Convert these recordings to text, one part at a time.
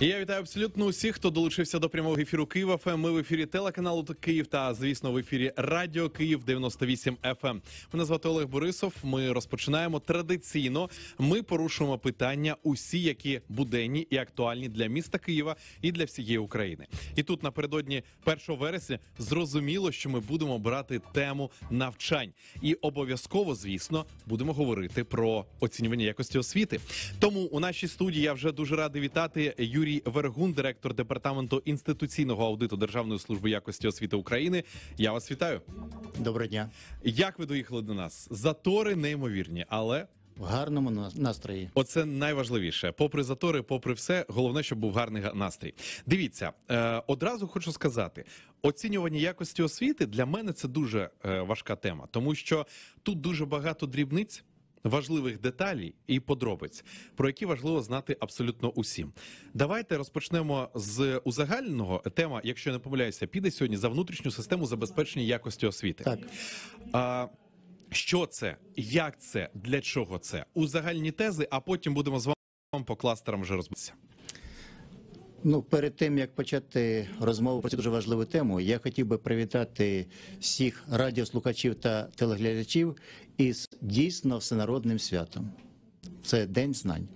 Я вітаю абсолютно усіх, хто долучився до прямого ефіру Києва. ФМ. Ем. Ми в ефірі телеканалу Київ та звісно в ефірі Радіо Київ 98 ФМ. Ем. Мене звати Олег Борисов. Ми розпочинаємо традиційно. Ми порушуємо питання, усі, які буденні і актуальні для міста Києва і для всієї України. І тут напередодні 1 вересня зрозуміло, що ми будемо брати тему навчань, і обов'язково, звісно, будемо говорити про оцінювання якості освіти. Тому у нашій студії я вже дуже радий вітати Юрія. Юрій Вергун, директор департаменту інституційного аудиту Державної служби якості освіти України. Я вас вітаю. Доброго дня. Як ви доїхали до нас? Затори неймовірні, але в гарному настрої. Оце найважливіше. Попри затори, попри все, головне, щоб був гарний настрій. Дивіться, е, одразу хочу сказати: оцінювання якості освіти для мене це дуже е, важка тема, тому що тут дуже багато дрібниць важливих деталей і подробиць, про які важливо знати абсолютно усім. Давайте розпочнемо з узагального тема, якщо я не помиляюся, піде сьогодні за внутрішню систему забезпечення якості освіти. Так. А, що це, як це, для чого це? Узагальні тези, а потім будемо з вами по кластерам вже розбиратися. Ну, перед тим як почати розмову про цю дуже важливу тему, я хотів би привітати всіх радіослухачів та телеглядачів із дійсно всенародним святом. Це день знань,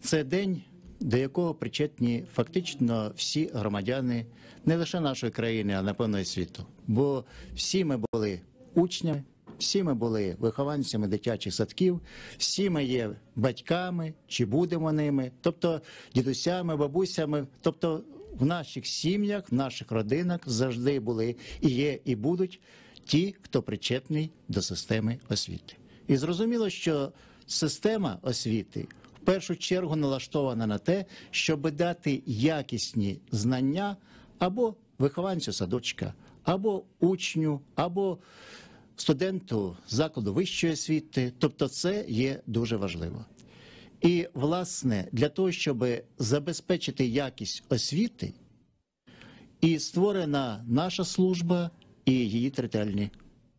це день, до якого причетні фактично всі громадяни, не лише нашої країни, а напевно і світу. Бо всі ми були учнями. Всі ми були вихованцями дитячих садків, всі ми є батьками чи будемо ними, тобто дідусями, бабусями, тобто в наших сім'ях, в наших родинах завжди були і є, і будуть ті, хто причетний до системи освіти. І зрозуміло, що система освіти. В першу чергу налаштована на те, щоб дати якісні знання або вихованцю садочка, або учню, або студенту закладу вищої освіти. Тобто, це є дуже важливо. І власне для того, щоб забезпечити якість освіти, і створена наша служба і її територіальні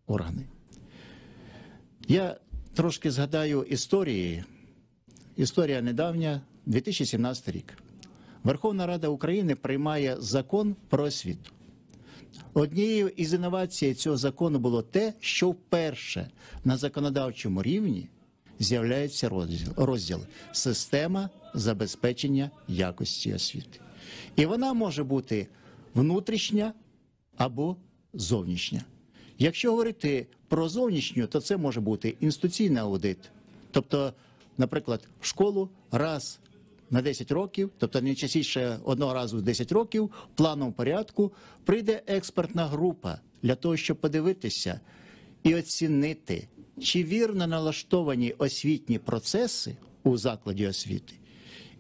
органи. Я трошки згадаю історії. Історія недавня, 2017 рік. Верховна Рада України приймає закон про освіту. Однією із інновацій цього закону було те, що вперше на законодавчому рівні з'являється розділ, розділ система забезпечення якості освіти. І вона може бути внутрішня або зовнішня. Якщо говорити про зовнішню, то це може бути інституційний аудит. Тобто, наприклад, в школу раз на 10 років, тобто не частіше одного разу в 10 років, в плановому порядку прийде експертна група для того, щоб подивитися і оцінити, чи вірно налаштовані освітні процеси у закладі освіти.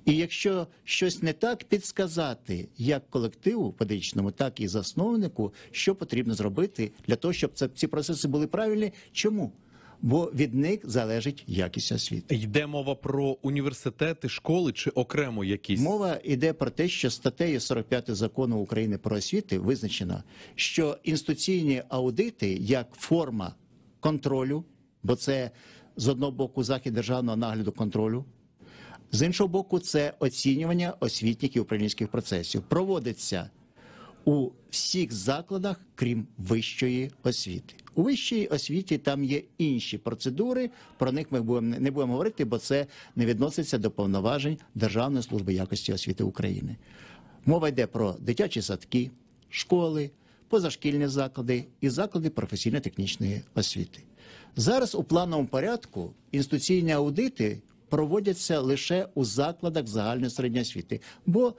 І якщо щось не так, підсказати як колективу педагогічному, так і засновнику, що потрібно зробити для того, щоб це ці процеси були правильні. Чому? бо від них залежить якість освіти. Йде мова про університети, школи чи окремо якісь мова йде про те, що статтею 45 закону України про освіти визначено, що інституційні аудити як форма контролю, бо це з одного боку захід державного нагляду контролю. З іншого боку, це оцінювання освітніх і управлінських процесів. Проводиться у всіх закладах, крім вищої освіти. У вищій освіті там є інші процедури. Про них ми не будемо говорити, бо це не відноситься до повноважень Державної служби якості освіти України. Мова йде про дитячі садки, школи, позашкільні заклади і заклади професійно-технічної освіти. Зараз у плановому порядку інституційні аудити проводяться лише у закладах загальної середньої освіти, бо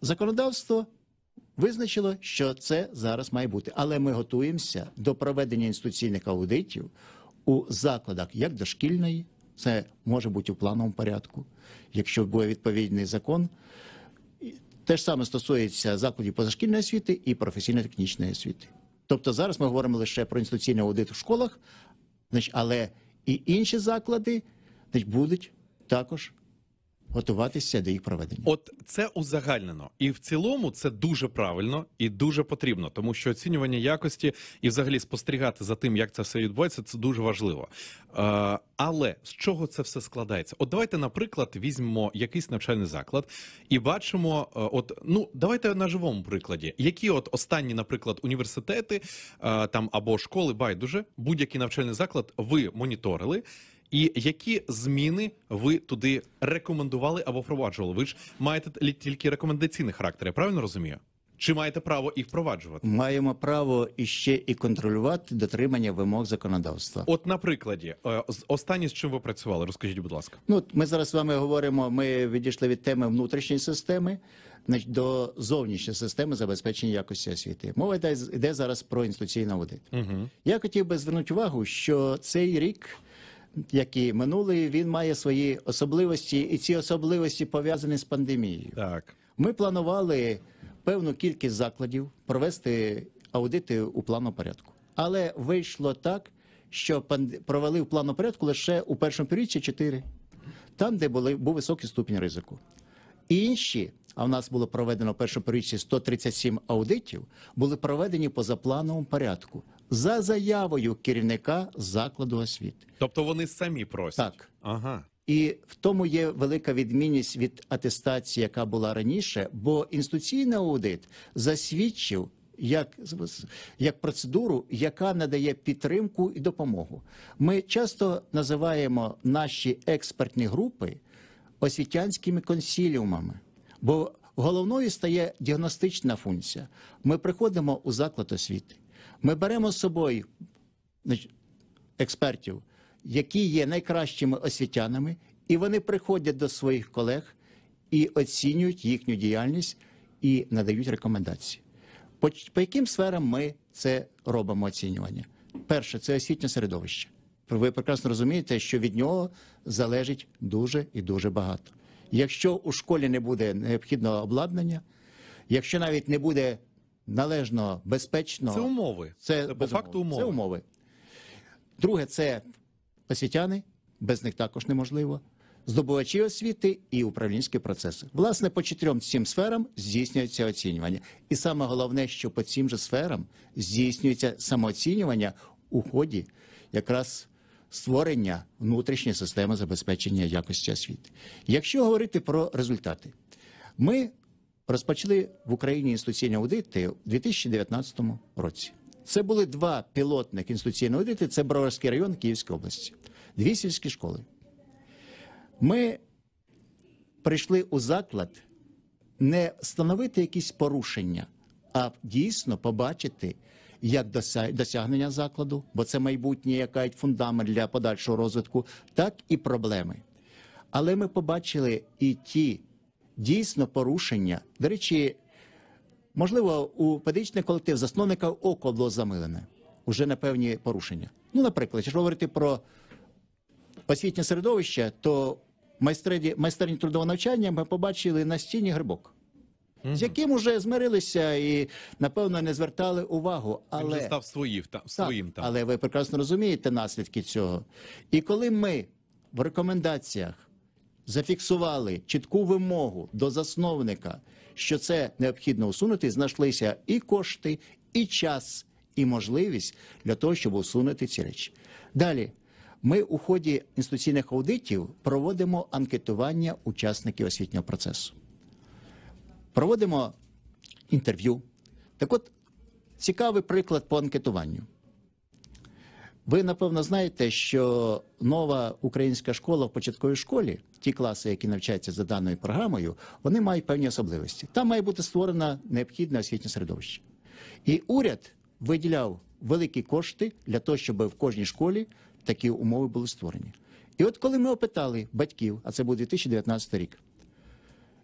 законодавство визначило, що це зараз має бути. Але ми готуємося до проведення інституційних аудитів у закладах як дошкільної, це може бути у плановому порядку, якщо буде відповідний закон. Те ж саме стосується закладів позашкільної освіти і професійно-технічної освіти. Тобто зараз ми говоримо лише про інституційний аудит в школах, але і інші заклади будуть також готуватися до їх проведення. От це узагальнено, і в цілому це дуже правильно і дуже потрібно, тому що оцінювання якості і, взагалі, спостерігати за тим, як це все відбувається, це дуже важливо. Е, але з чого це все складається? От давайте, наприклад, візьмемо якийсь навчальний заклад і бачимо, е, от ну давайте на живому прикладі, які от останні, наприклад, університети е, там або школи, байдуже будь-який навчальний заклад, ви моніторили і які зміни ви туди рекомендували або впроваджували? Ви ж маєте тільки рекомендаційний характер, я правильно розумію? Чи маєте право і впроваджувати? Маємо право і ще і контролювати дотримання вимог законодавства. От на прикладі е, останнє з чим ви працювали? Розкажіть, будь ласка. Ну ми зараз з вами говоримо. Ми відійшли від теми внутрішньої системи до зовнішньої системи забезпечення якості освіти. Мова йде, йде зараз про інституційний аудит. Угу. Я хотів би звернути увагу, що цей рік як і минулий, він має свої особливості, і ці особливості пов'язані з пандемією. Так ми планували певну кількість закладів провести аудити у планопорядку. але вийшло так, що провели в планопорядку лише у першому періоді 4, там, де були був високий ступінь ризику. інші, а в нас було проведено в першому періоді 137 аудитів, були проведені поза плановим порядку за заявою керівника закладу освіти. Тобто вони самі просять? Так. Ага. І в тому є велика відмінність від атестації, яка була раніше, бо інституційний аудит засвідчив як як процедуру, яка надає підтримку і допомогу. Ми часто називаємо наші експертні групи освітянськими консіліумами, бо головною стає діагностична функція. Ми приходимо у заклад освіти. Ми беремо з собою експертів, які є найкращими освітянами, і вони приходять до своїх колег і оцінюють їхню діяльність і надають рекомендації. По, по яким сферам ми це робимо оцінювання? Перше, це освітнє середовище. Ви прекрасно розумієте, що від нього залежить дуже і дуже багато. Якщо у школі не буде необхідного обладнання, якщо навіть не буде належно, безпечно. Це умови. Це, це по факту умови. Це умови. Друге, це освітяни, без них також неможливо. Здобувачі освіти і управлінські процеси. Власне, по чотирьом цим сферам здійснюється оцінювання. І саме головне, що по цим же сферам здійснюється самооцінювання у ході якраз створення внутрішньої системи забезпечення якості освіти. Якщо говорити про результати, ми розпочали в Україні інституційні аудити у 2019 році. Це були два пілотних інституційні аудити, це Броварський район Київської області, дві сільські школи. Ми прийшли у заклад не встановити якісь порушення, а дійсно побачити. Як досягнення закладу, бо це майбутнє, яка фундамент для подальшого розвитку, так і проблеми. Але ми побачили і ті дійсно порушення. До речі, можливо, у педагогічний колектив засновника око було замилене уже на певні порушення. Ну, наприклад, якщо говорити про освітнє середовище, то в майстерні, майстерні трудового навчання ми побачили на стіні грибок. Mm -hmm. З яким уже змирилися і напевно не звертали увагу, але Він вже став своїм та своїм там. Але ви прекрасно розумієте наслідки цього. І коли ми в рекомендаціях зафіксували чітку вимогу до засновника, що це необхідно усунути, знайшлися і кошти, і час, і можливість для того, щоб усунути ці речі. Далі ми у ході інституційних аудитів проводимо анкетування учасників освітнього процесу. Проводимо інтерв'ю. Так от цікавий приклад по анкетуванню. Ви напевно знаєте, що нова українська школа в початковій школі, ті класи, які навчаються за даною програмою, вони мають певні особливості. Там має бути створено необхідне освітнє середовище. І уряд виділяв великі кошти для того, щоб в кожній школі такі умови були створені. І от коли ми опитали батьків, а це був 2019 рік,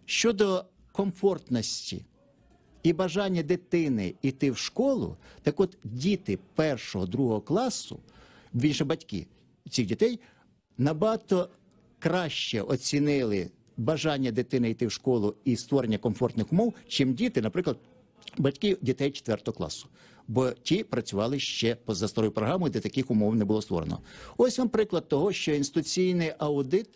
щодо комфортності і бажання дитини йти в школу, так от діти першого, другого класу, більше батьки цих дітей набагато краще оцінили бажання дитини йти в школу і створення комфортних умов, чим діти, наприклад, батьки дітей 4 класу. Бо ті працювали ще за старою програмою, де таких умов не було створено. Ось вам приклад того, що інституційний аудит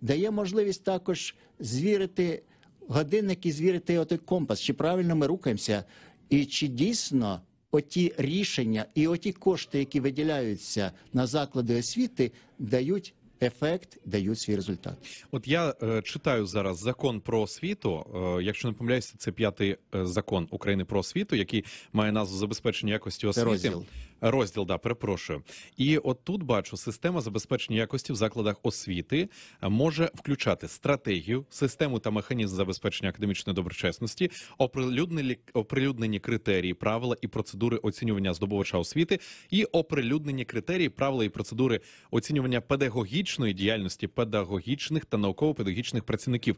дає можливість також звірити годинник і звірити отой компас, чи правильно ми рухаємося, і чи дійсно оті рішення і оті кошти, які виділяються на заклади освіти, дають. Ефект дають свій результат. От я е, читаю зараз закон про освіту. Е, якщо не помиляюся, це п'ятий е, закон України про освіту, який має назву забезпечення якості освіти. Це розділ розділ, да, перепрошую. І от тут бачу, система забезпечення якості в закладах освіти е, може включати стратегію, систему та механізм забезпечення академічної доброчесності, оприлюднені, оприлюднені критерії, правила і процедури оцінювання здобувача освіти, і оприлюднені критерії, правила і процедури оцінювання педагогічної діяльності педагогічних та науково-педагогічних працівників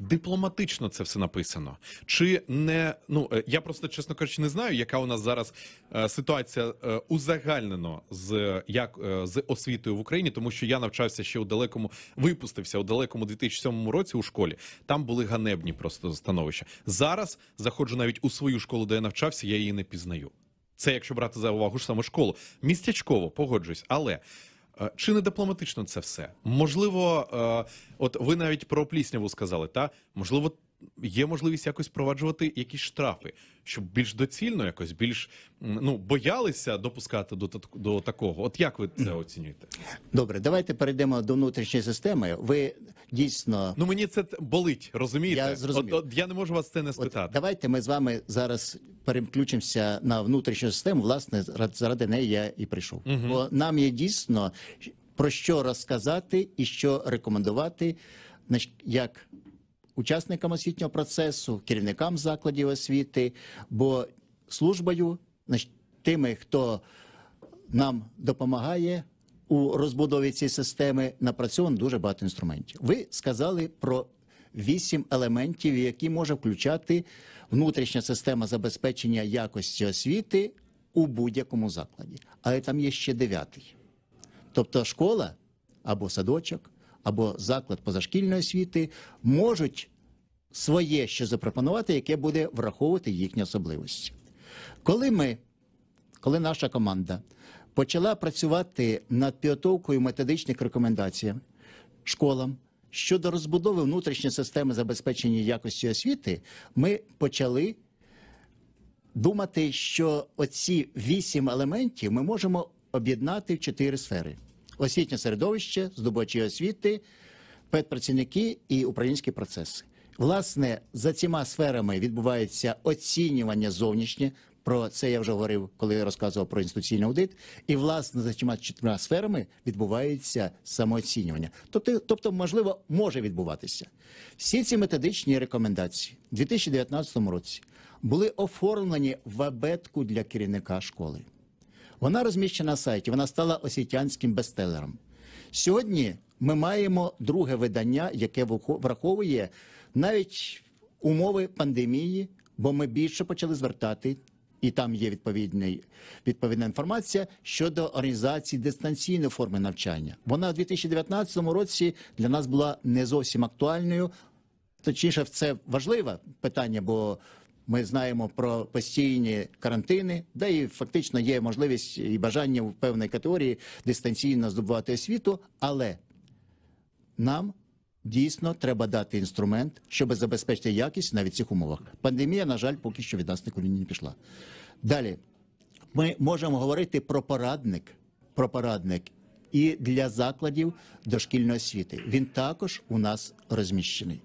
дипломатично це все написано? Чи не ну е, я просто чесно кажучи, не знаю, яка у нас зараз е, ситуація е, узагальнено з як з освітою в Україні, тому що я навчався ще у далекому, випустився у далекому 2007 році у школі. Там були ганебні просто становища. Зараз заходжу навіть у свою школу, де я навчався, я її не пізнаю. Це якщо брати за увагу ж саме школу. Містячково погоджуюсь, але Е, чи не дипломатично це все? Можливо, е, от ви навіть про плісняву сказали, та можливо, є можливість якось впроваджувати якісь штрафи, щоб більш доцільно якось більш ну боялися допускати до до такого. От як ви це оцінюєте? Добре, давайте перейдемо до внутрішньої системи. Ви дійсно ну мені це болить, розумієте? Я зрозумів. От, от, я не можу вас це не спитати. От, давайте ми з вами зараз переключимося на внутрішню систему. Власне, заради неї я і прийшов. Угу. Бо нам є дійсно про що розказати і що рекомендувати, як учасникам освітнього процесу, керівникам закладів освіти, бо службою тими, хто нам допомагає у розбудові цієї системи, напрацьовано дуже багато інструментів. Ви сказали про вісім елементів, які може включати внутрішня система забезпечення якості освіти у будь-якому закладі, але там є ще дев'ятий, тобто школа або садочок або заклад позашкільної освіти можуть своє ще запропонувати, яке буде враховувати їхні особливості. Коли ми, коли наша команда почала працювати над підготовкою методичних рекомендацій школам щодо розбудови внутрішньої системи забезпечення якості освіти, ми почали. Думати, що оці вісім елементів ми можемо об'єднати в чотири сфери освітнє середовище, здобувачі освіти, педпрацівники і українські процеси. Власне, за цими сферами відбувається оцінювання зовнішнє. Про це я вже говорив, коли я розказував про інституційний аудит. І власне за чима чотирма сферами відбувається самооцінювання. Тобто, тобто, можливо, може відбуватися. Всі ці методичні рекомендації у 2019 році були оформлені в абетку для керівника школи. Вона розміщена на сайті, вона стала освітянським бестселером. Сьогодні ми маємо друге видання, яке враховує навіть умови пандемії, бо ми більше почали звертати. І там є відповідний відповідна інформація щодо організації дистанційної форми навчання. Вона в 2019 році для нас була не зовсім актуальною. Точніше, це важливе питання, бо ми знаємо про постійні карантини, де і фактично є можливість і бажання в певної категорії дистанційно здобувати освіту, але нам дійсно треба дати інструмент, щоб забезпечити якість навіть в цих умовах. Пандемія, на жаль, поки що від нас нікуди не пішла. Далі ми можемо говорити про порадник, про порадник і для закладів дошкільної освіти. Він також у нас розміщений.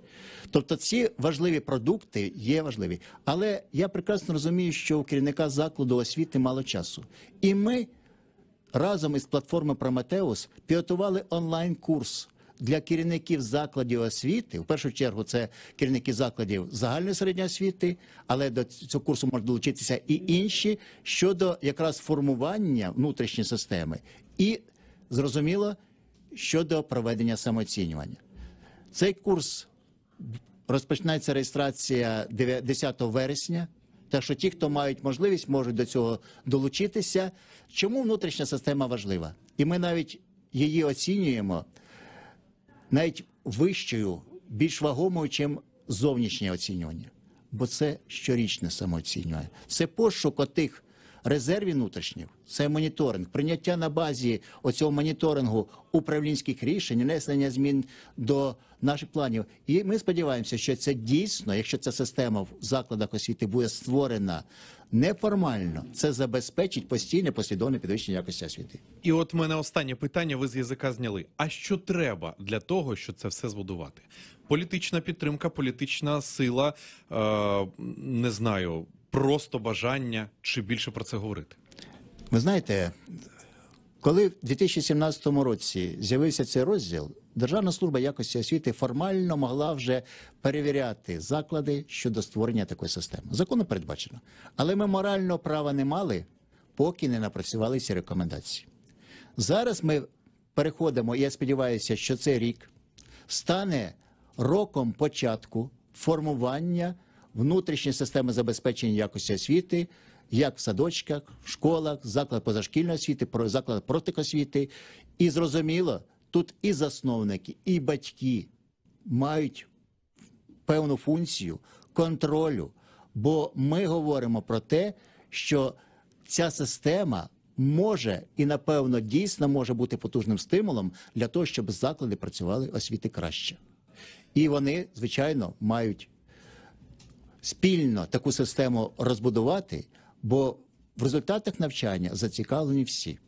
Тобто, ці важливі продукти є важливі, але я прекрасно розумію, що у керівника закладу освіти мало часу, і ми разом із платформою Прометеус підготували онлайн-курс. Для керівників закладів освіти, в першу чергу, це керівники закладів загальної середньої освіти, але до цього курсу можуть долучитися і інші щодо якраз формування внутрішньої системи і зрозуміло щодо проведення самооцінювання. Цей курс розпочинається реєстрація 10 вересня. Так що ті, хто мають можливість, можуть до цього долучитися. Чому внутрішня система важлива? І ми навіть її оцінюємо навіть вищою, більш вагомою, чим зовнішнє оцінювання. Бо це щорічне самооцінювання. Це пошук отих резерві внутрішніх це моніторинг, прийняття на базі оцього моніторингу управлінських рішень, внесення змін до наших планів. І ми сподіваємося, що це дійсно, якщо ця система в закладах освіти буде створена неформально, це забезпечить постійне послідовне підвищення якості освіти. І от в мене останнє питання. Ви з язика зняли. А що треба для того, щоб це все збудувати? Політична підтримка, політична сила, е, не знаю просто бажання чи більше про це говорити? Ви знаєте, коли в 2017 році з'явився цей розділ, Державна служба якості освіти формально могла вже перевіряти заклади щодо створення такої системи. Закону передбачено, але ми морального права не мали, поки не напрацювали ці рекомендації. Зараз ми переходимо, і я сподіваюся, що цей рік стане роком початку формування внутрішні системи забезпечення якості освіти, як в садочках, школах, заклад позашкільної освіти, заклад протикосвіти. І зрозуміло, тут і засновники, і батьки мають певну функцію контролю. Бо ми говоримо про те, що ця система. Може і напевно дійсно може бути потужним стимулом для того, щоб заклади працювали освіти краще, і вони звичайно мають спільно таку систему розбудувати, бо в результатах навчання зацікавлені всі: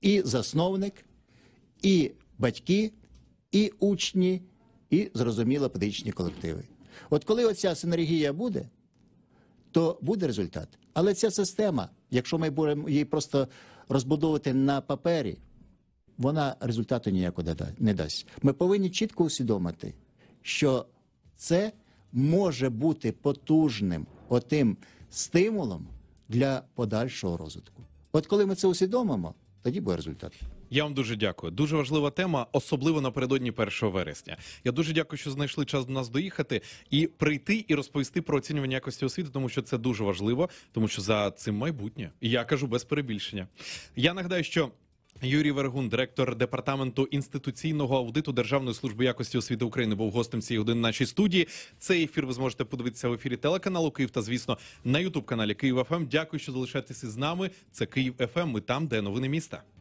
і засновник, і батьки, і учні, і зрозуміло педагогічні колективи. От коли оця синергія буде, то буде результат. Але ця система, якщо ми будемо її просто розбудовувати на папері, вона результату ніякого не дасть. Ми повинні чітко усвідомити, що це може бути потужним отим стимулом для подальшого розвитку. От коли ми це усвідомимо, тоді буде результат. Я вам дуже дякую. Дуже важлива тема, особливо напередодні 1 вересня. Я дуже дякую, що знайшли час до нас доїхати і прийти і розповісти про оцінювання якості освіти, тому що це дуже важливо, тому що за цим майбутнє. І я кажу без перебільшення. Я нагадаю, що. Юрій Вергун, директор департаменту інституційного аудиту Державної служби якості освіти України, був гостем цієї години нашій студії. Цей ефір ви зможете подивитися в ефірі телеканалу Київ та звісно на Ютуб каналі Київ ФМ. Дякую, що залишаєтеся з нами. Це Київ ФМ. Ми там, де новини міста.